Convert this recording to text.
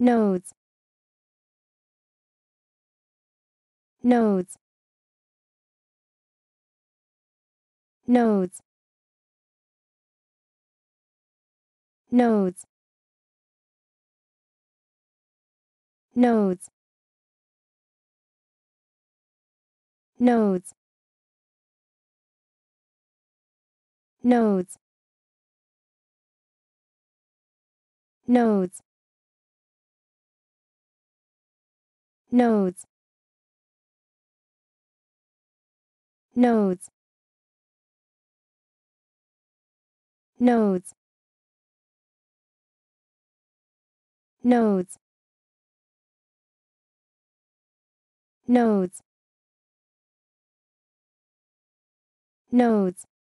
nodes nodes nodes nodes nodes nodes nodes nodes nodes nodes nodes nodes nodes nodes